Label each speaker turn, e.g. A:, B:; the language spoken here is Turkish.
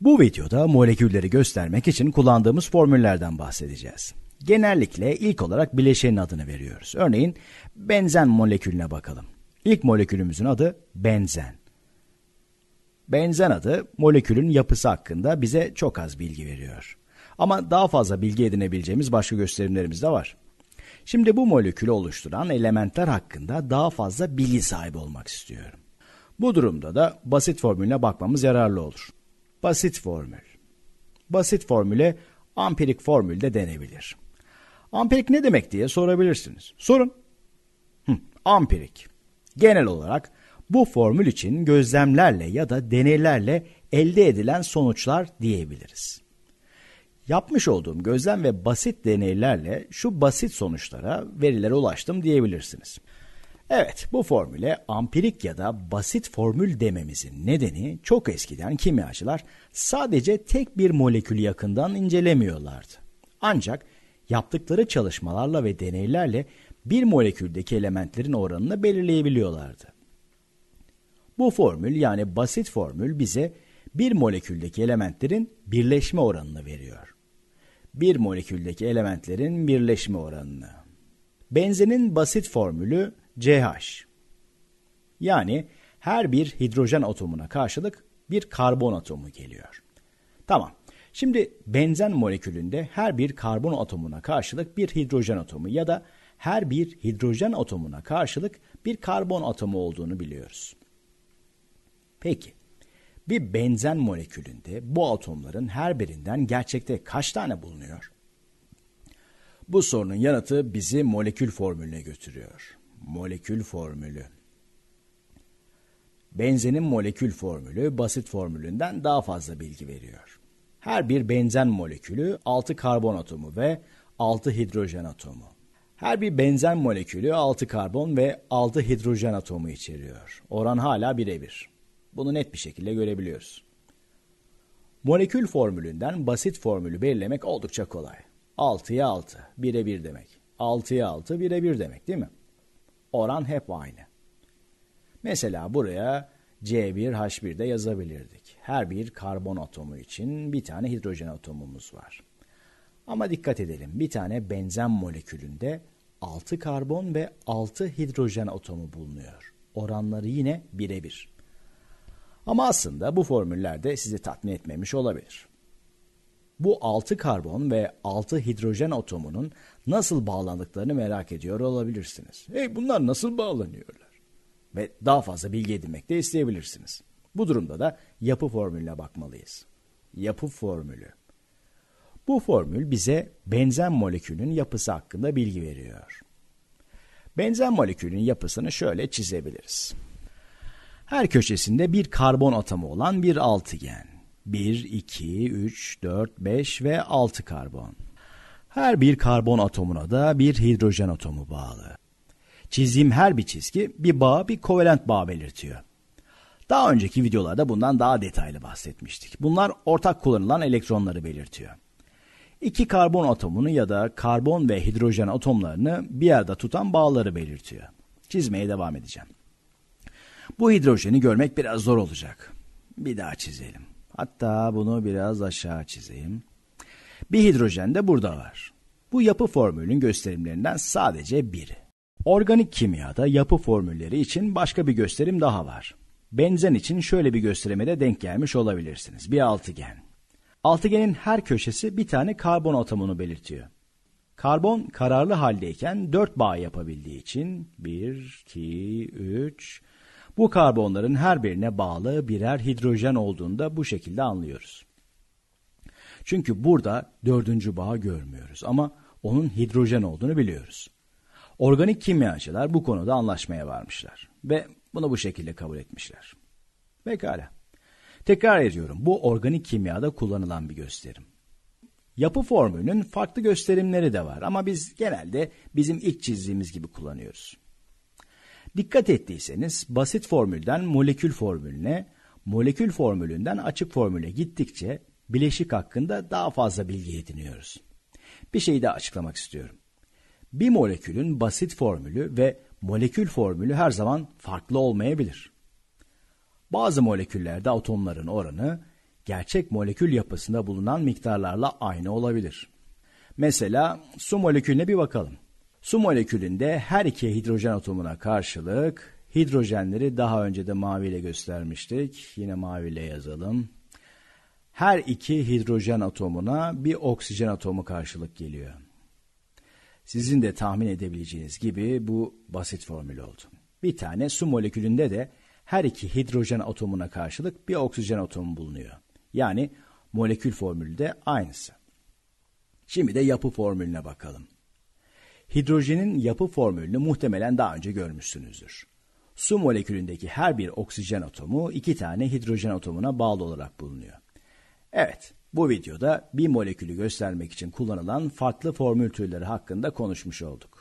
A: Bu videoda molekülleri göstermek için kullandığımız formüllerden bahsedeceğiz. Genellikle ilk olarak bileşenin adını veriyoruz. Örneğin benzen molekülüne bakalım. İlk molekülümüzün adı benzen. Benzen adı molekülün yapısı hakkında bize çok az bilgi veriyor. Ama daha fazla bilgi edinebileceğimiz başka gösterimlerimiz de var. Şimdi bu molekülü oluşturan elementler hakkında daha fazla bilgi sahibi olmak istiyorum. Bu durumda da basit formülüne bakmamız yararlı olur. Basit formül. Basit formüle amperik formül de denebilir. Amperik ne demek diye sorabilirsiniz. Sorun. Hı, ampirik. Genel olarak bu formül için gözlemlerle ya da deneylerle elde edilen sonuçlar diyebiliriz. Yapmış olduğum gözlem ve basit deneylerle şu basit sonuçlara, verilere ulaştım diyebilirsiniz. Evet bu formüle ampirik ya da basit formül dememizin nedeni çok eskiden kimyacılar sadece tek bir molekül yakından incelemiyorlardı. Ancak yaptıkları çalışmalarla ve deneylerle bir moleküldeki elementlerin oranını belirleyebiliyorlardı. Bu formül yani basit formül bize bir moleküldeki elementlerin birleşme oranını veriyor. Bir moleküldeki elementlerin birleşme oranını. Benzenin basit formülü CH. Yani her bir hidrojen atomuna karşılık bir karbon atomu geliyor. Tamam. Şimdi benzen molekülünde her bir karbon atomuna karşılık bir hidrojen atomu ya da her bir hidrojen atomuna karşılık bir karbon atomu olduğunu biliyoruz. Peki bir benzen molekülünde bu atomların her birinden gerçekte kaç tane bulunuyor? Bu sorunun yanıtı bizi molekül formülüne götürüyor. Molekül formülü Benzenin molekül formülü basit formülünden daha fazla bilgi veriyor. Her bir benzen molekülü 6 karbon atomu ve 6 hidrojen atomu. Her bir benzen molekülü 6 karbon ve 6 hidrojen atomu içeriyor. Oran hala birebir. Bunu net bir şekilde görebiliyoruz. Molekül formülünden basit formülü belirlemek oldukça kolay. 6'ya 6 birebir demek. 6'ya 6 birebir demek değil mi? Oran hep aynı. Mesela buraya C1H1 de yazabilirdik. Her bir karbon atomu için bir tane hidrojen atomumuz var. Ama dikkat edelim bir tane benzen molekülünde 6 karbon ve 6 hidrojen atomu bulunuyor. Oranları yine birebir. Ama aslında bu formüller de sizi tatmin etmemiş olabilir. Bu 6 karbon ve 6 hidrojen atomunun nasıl bağlandıklarını merak ediyor olabilirsiniz. Hey bunlar nasıl bağlanıyorlar? Ve daha fazla bilgi edinmek de isteyebilirsiniz. Bu durumda da yapı formülüne bakmalıyız. Yapı formülü. Bu formül bize benzen molekülünün yapısı hakkında bilgi veriyor. Benzen molekülünün yapısını şöyle çizebiliriz. Her köşesinde bir karbon atomu olan bir altıgen 1, 2, 3, 4, 5 ve 6 karbon. Her bir karbon atomuna da bir hidrojen atomu bağlı. Çizdiğim her bir çizgi bir bağ, bir kovalent bağ belirtiyor. Daha önceki videolarda bundan daha detaylı bahsetmiştik. Bunlar ortak kullanılan elektronları belirtiyor. İki karbon atomunu ya da karbon ve hidrojen atomlarını bir arada tutan bağları belirtiyor. Çizmeye devam edeceğim. Bu hidrojeni görmek biraz zor olacak. Bir daha çizelim. Hatta bunu biraz aşağı çizeyim. Bir hidrojen de burada var. Bu yapı formülünün gösterimlerinden sadece biri. Organik kimyada yapı formülleri için başka bir gösterim daha var. Benzen için şöyle bir gösterime de denk gelmiş olabilirsiniz. Bir altıgen. Altıgenin her köşesi bir tane karbon atomunu belirtiyor. Karbon kararlı haldeyken 4 bağ yapabildiği için 1, 2, 3, bu karbonların her birine bağlı birer hidrojen olduğunu da bu şekilde anlıyoruz. Çünkü burada dördüncü bağı görmüyoruz ama onun hidrojen olduğunu biliyoruz. Organik kimyacılar bu konuda anlaşmaya varmışlar ve bunu bu şekilde kabul etmişler. Pekala. Tekrar ediyorum bu organik kimyada kullanılan bir gösterim. Yapı formülünün farklı gösterimleri de var ama biz genelde bizim ilk çizdiğimiz gibi kullanıyoruz. Dikkat ettiyseniz basit formülden molekül formülüne, molekül formülünden açık formüle gittikçe bileşik hakkında daha fazla bilgi ediniyoruz. Bir şeyi de açıklamak istiyorum. Bir molekülün basit formülü ve molekül formülü her zaman farklı olmayabilir. Bazı moleküllerde atomların oranı gerçek molekül yapısında bulunan miktarlarla aynı olabilir. Mesela su molekülüne bir bakalım. Su molekülünde her iki hidrojen atomuna karşılık hidrojenleri daha önce de maviyle göstermiştik. Yine maviyle yazalım. Her iki hidrojen atomuna bir oksijen atomu karşılık geliyor. Sizin de tahmin edebileceğiniz gibi bu basit formül oldu. Bir tane su molekülünde de her iki hidrojen atomuna karşılık bir oksijen atomu bulunuyor. Yani molekül formülü de aynısı. Şimdi de yapı formülüne bakalım. Hidrojenin yapı formülünü muhtemelen daha önce görmüşsünüzdür. Su molekülündeki her bir oksijen atomu iki tane hidrojen atomuna bağlı olarak bulunuyor. Evet, bu videoda bir molekülü göstermek için kullanılan farklı formül türleri hakkında konuşmuş olduk.